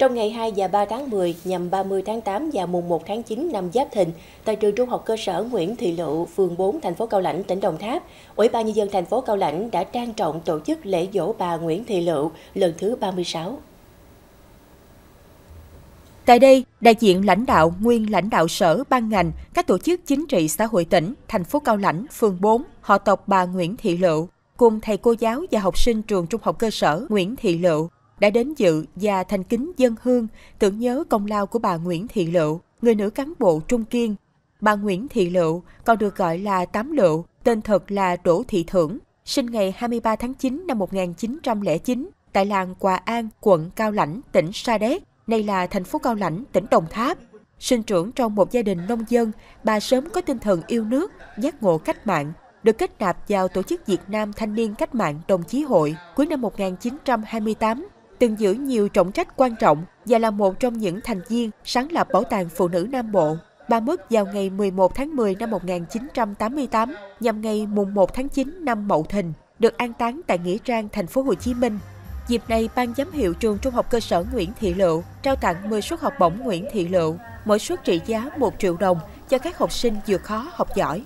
Trong ngày 2 và 3 tháng 10 nhằm 30 tháng 8 và mùng 1 tháng 9 năm Giáp Thìn, tại trường Trung học cơ sở Nguyễn Thị Lựu, phường 4, thành phố Cao Lãnh, tỉnh Đồng Tháp, Ủy ban nhân dân thành phố Cao Lãnh đã trang trọng tổ chức lễ dỗ bà Nguyễn Thị Lựu lần thứ 36. Tại đây, đại diện lãnh đạo, nguyên lãnh đạo sở, ban ngành, các tổ chức chính trị xã hội tỉnh, thành phố Cao Lãnh, phường 4, họ tộc bà Nguyễn Thị Lựu, cùng thầy cô giáo và học sinh trường trung học cơ sở Nguyễn Thị Lựu đã đến dự và thành kính dân hương tưởng nhớ công lao của bà Nguyễn Thị Lựu, người nữ cán bộ Trung Kiên. Bà Nguyễn Thị Lựu còn được gọi là Tám Lựu, tên thật là Đỗ Thị Thưởng, sinh ngày 23 tháng 9 năm 1909 tại làng Quà An, quận Cao Lãnh, tỉnh Sa Đéc, nay là thành phố Cao Lãnh, tỉnh Đồng Tháp. Sinh trưởng trong một gia đình nông dân, bà sớm có tinh thần yêu nước, giác ngộ cách mạng, được kết nạp vào Tổ chức Việt Nam Thanh niên Cách mạng Đồng chí Hội cuối năm 1928 từng giữ nhiều trọng trách quan trọng và là một trong những thành viên sáng lập Bảo tàng Phụ nữ Nam Bộ. Bà mất vào ngày 11 tháng 10 năm 1988 nhằm ngày mùng 1 tháng 9 năm Mậu Thìn, được an táng tại Nghĩa Trang, thành phố Hồ Chí Minh. Dịp này, Ban giám hiệu trường trung học cơ sở Nguyễn Thị Lựu trao tặng 10 suất học bổng Nguyễn Thị Lựu, mỗi suất trị giá 1 triệu đồng cho các học sinh vừa khó học giỏi.